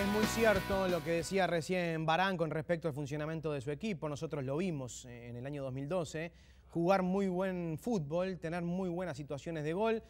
Es muy cierto lo que decía recién Barán con respecto al funcionamiento de su equipo. Nosotros lo vimos eh, en el año 2012. Jugar muy buen fútbol, tener muy buenas situaciones de gol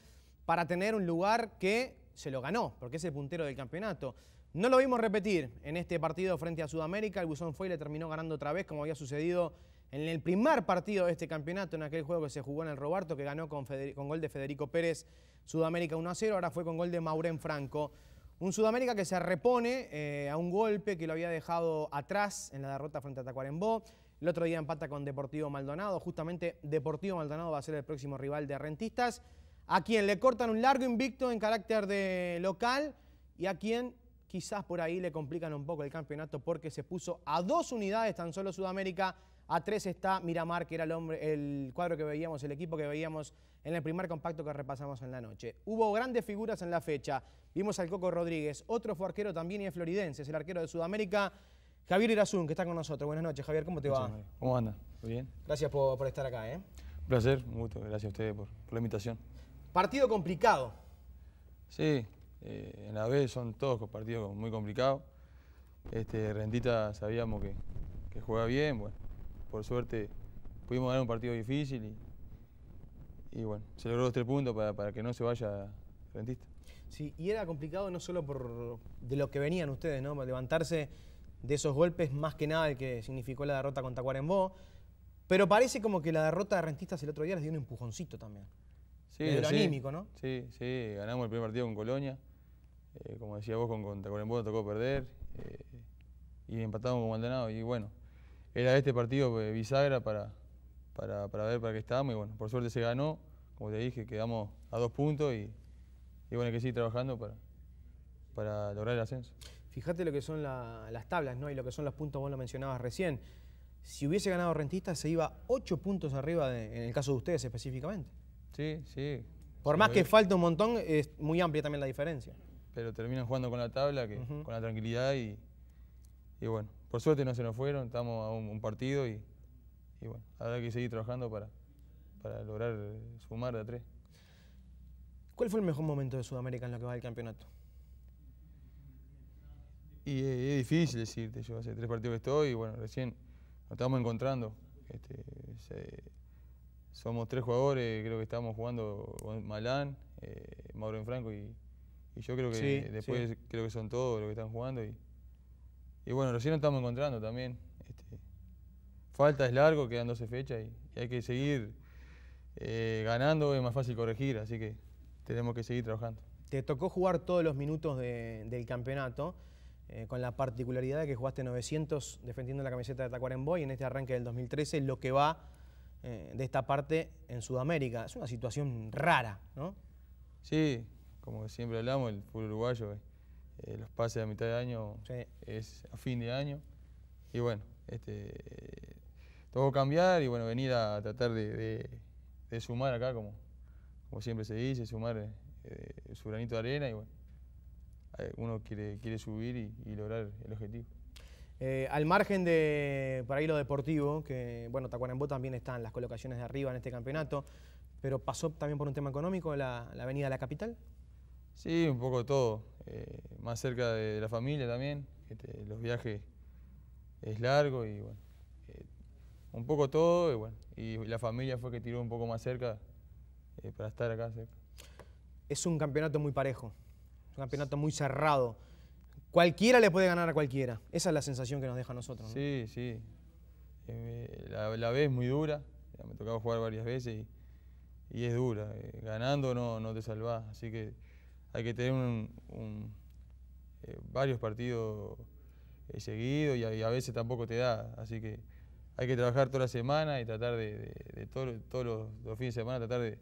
para tener un lugar que se lo ganó, porque es el puntero del campeonato. No lo vimos repetir en este partido frente a Sudamérica. El Buzón fue y le terminó ganando otra vez, como había sucedido en el primer partido de este campeonato, en aquel juego que se jugó en el Roberto, que ganó con, gol de Federico Pérez Sudamérica 1 a 0. Ahora fue con gol de Maurén Franco. Un Sudamérica que se repone eh, a un golpe que lo había dejado atrás en la derrota frente a Tacuarembó. El otro día empata con Deportivo Maldonado. Justamente Deportivo Maldonado va a ser el próximo rival de Rentistas, a quien le cortan un largo invicto en carácter de local y a quien quizás por ahí le complican un poco el campeonato porque se puso a dos unidades tan solo Sudamérica a tres está Miramar, que era el, hombre, el cuadro que veíamos, el equipo que veíamos en el primer compacto que repasamos en la noche. Hubo grandes figuras en la fecha. Vimos al Coco Rodríguez, otro fue arquero también y es floridense, es el arquero de Sudamérica, Javier Irazún, que está con nosotros. Buenas noches, Javier, ¿cómo te va? ¿Cómo anda? ¿Muy bien? Gracias por, estar acá, ¿eh? Un placer, un gusto. Gracias a ustedes por, la invitación. Partido complicado. Sí, eh, en la vez son todos partidos muy complicados. Este, Rendita sabíamos que, que juega bien, bueno, por suerte pudimos ganar un partido difícil y, bueno, se logró los tres puntos para, para que no se vaya Rentista. Sí, y era complicado no solo por de lo que venían ustedes, ¿no? Levantarse de esos golpes, más que nada el que significó la derrota contra Cuarembó, pero parece como que la derrota de Rentistas el otro día les dio un empujoncito también. Sí, anímico, ¿no? Sí, sí, ganamos el primer partido con Colonia, eh, como decía vos, con, contra tocó perder, eh, y empatamos con Maldonado, y bueno, era este partido eh, bisagra para, para, ver para qué estábamos y bueno, por suerte se ganó, como te dije, quedamos a dos puntos y, bueno, hay que seguir trabajando para, para lograr el ascenso. Fíjate lo que son las tablas ¿no? y lo que son los puntos, vos lo mencionabas recién. Si hubiese ganado Rentistas se iba ocho puntos arriba en el caso de ustedes específicamente. Sí, sí. Por más que falte un montón, es muy amplia también la diferencia. Pero terminan jugando con la tabla, que, con la tranquilidad y, y bueno, por suerte no se nos fueron, estamos a un, partido y, y, bueno, habrá que seguir trabajando para, para lograr eh, sumar a tres. ¿Cuál fue el mejor momento de Sudamérica en lo que va del campeonato? Y eh, es, difícil decirte, yo hace tres partidos que estoy y bueno, recién nos estamos encontrando. Este, somos tres jugadores, creo que estamos jugando con Malán, eh, Mauro Enfranco y, y, yo creo que después creo que son todos los que están jugando y, y bueno, recién nos estamos encontrando también. Este, falta es largo, quedan 12 fechas y, hay que seguir eh, ganando, es más fácil corregir, así que tenemos que seguir trabajando. Te tocó jugar todos los minutos del campeonato, eh, con la particularidad de que jugaste 900 defendiendo la camiseta de Tacuarembó y en este arranque del 2013, lo que va eh, de esta parte en Sudamérica. Es una situación rara, ¿no? Sí, como siempre hablamos, el fútbol uruguayo eh, los pases a mitad de año es a fin de año. Y bueno, este, todo cambiar y bueno, venir a tratar de, sumar acá, como, como siempre se dice, sumar eh, eh, su granito de arena y bueno, uno quiere, quiere subir y, lograr el objetivo. al margen de, por ahí lo deportivo, que bueno, Tacuarembó también está en las colocaciones de arriba en este campeonato, pero pasó también por un tema económico la, la venida a la capital. Sí, un poco de todo. Eh, más cerca de la familia también. Este, los viajes es largo y bueno, eh, un poco todo y bueno, y la familia fue que tiró un poco más cerca eh, para estar acá Es un campeonato muy parejo, un campeonato muy cerrado. Cualquiera le puede ganar a cualquiera. Esa es la sensación que nos deja a nosotros. Sí, sí. La, la vez es muy dura. me tocaba jugar varias veces y, es dura. ganando no, no te salvás. Así que hay que tener eh, varios partidos eh, seguidos y, a veces tampoco te da. Así que hay que trabajar toda la semana y tratar de, todos los, fines de semana, tratar de,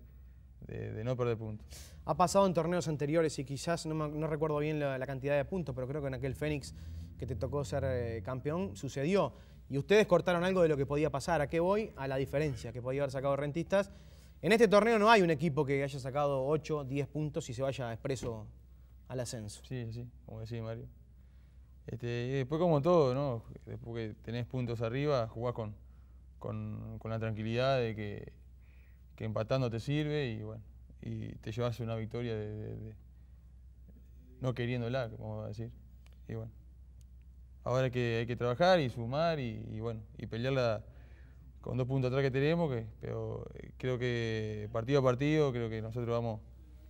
no perder puntos. Ha pasado en torneos anteriores y quizás, no, recuerdo bien la, cantidad de puntos, pero creo que en aquel Fénix que te tocó ser eh, campeón sucedió. Y ustedes cortaron algo de lo que podía pasar. ¿A qué voy? A la diferencia que podía haber sacado Rentistas en este torneo no hay un equipo que haya sacado 8, 10 puntos y se vaya expreso al ascenso. Sí, sí, como decía Mario. Este, después como todo, ¿no? Después que tenés puntos arriba, jugás con, la tranquilidad de que, empatando te sirve y bueno, y te llevas una victoria de, no queriéndola, como va a decir. Y bueno, ahora que hay que trabajar y sumar y, y bueno, y pelearla con dos puntos atrás que tenemos, que, pero eh, creo que partido a partido, creo que nosotros vamos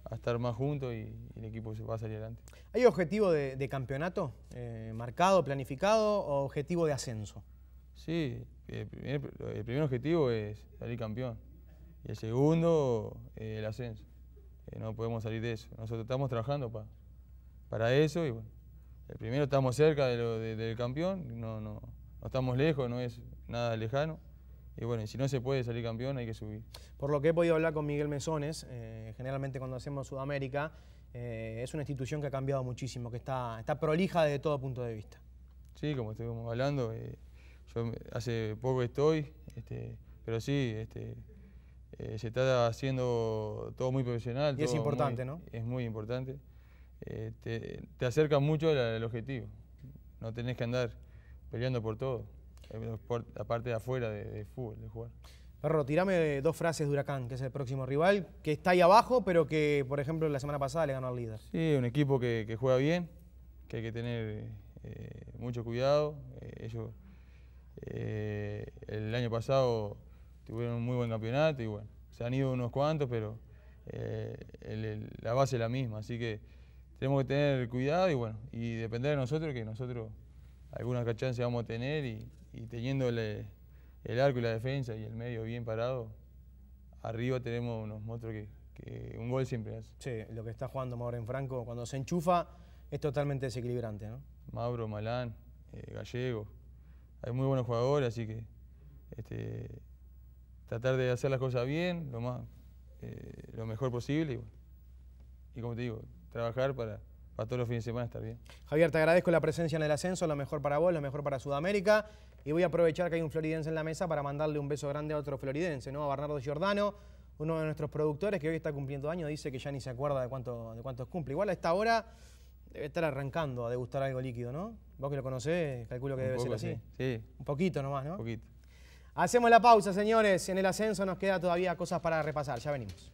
a estar más juntos y, el equipo va a salir adelante. ¿Hay objetivo de, campeonato eh, marcado, planificado o objetivo de ascenso? Sí, el primer, objetivo es salir campeón y el segundo eh, el ascenso. no podemos salir de eso. Nosotros estamos trabajando para eso y el primero estamos cerca del campeón, no, no estamos lejos, no es nada lejano y bueno, si no se puede salir campeón, hay que subir. Por lo que he podido hablar con Miguel Mesones, eh, generalmente cuando hacemos Sudamérica, eh, es una institución que ha cambiado muchísimo, que está, prolija desde todo punto de vista. Sí, como estuvimos hablando, eh, yo hace poco estoy, este, pero sí, este, se está haciendo todo muy profesional. Y es importante, ¿no? Es muy importante. te, acerca mucho al, objetivo. No tenés que andar peleando por todo. Eh, la parte de afuera de, fútbol, de jugar. Perro, tirame dos frases de Huracán, que es el próximo rival, que está ahí abajo, pero que, por ejemplo, la semana pasada le ganó al líder. Sí, un equipo que, juega bien, que hay que tener eh, mucho cuidado. Eh, ellos el año pasado tuvieron un muy buen campeonato y bueno, se han ido unos cuantos, pero la base es la misma, así que tenemos que tener cuidado y bueno, y depender de nosotros, que nosotros algunas chance vamos a tener y, y teniendo el, arco y la defensa y el medio bien parado, arriba tenemos unos monstruos que, un gol siempre hace. Sí, lo que está jugando Mauro en Franco, cuando se enchufa, es totalmente desequilibrante, ¿no? Mauro, Malán, eh, Gallego, hay muy buenos jugadores, así que este, tratar de hacer las cosas bien, lo, más, eh, lo mejor posible, y como te digo, trabajar para, para todos los fines de semana está bien. Javier, te agradezco la presencia en el ascenso, lo mejor para vos, lo mejor para Sudamérica. Y voy a aprovechar que hay un floridense en la mesa para mandarle un beso grande a otro floridense, ¿no? A Bernardo Giordano, uno de nuestros productores que hoy está cumpliendo años, dice que ya ni se acuerda de, cuánto, de cuántos cumple. Igual a esta hora debe estar arrancando a degustar algo líquido, ¿no? Vos que lo conocés, calculo que debe ser así. Sí. Un poquito nomás, ¿no? Un poquito. Hacemos la pausa, señores. En el ascenso nos queda todavía cosas para repasar. Ya venimos.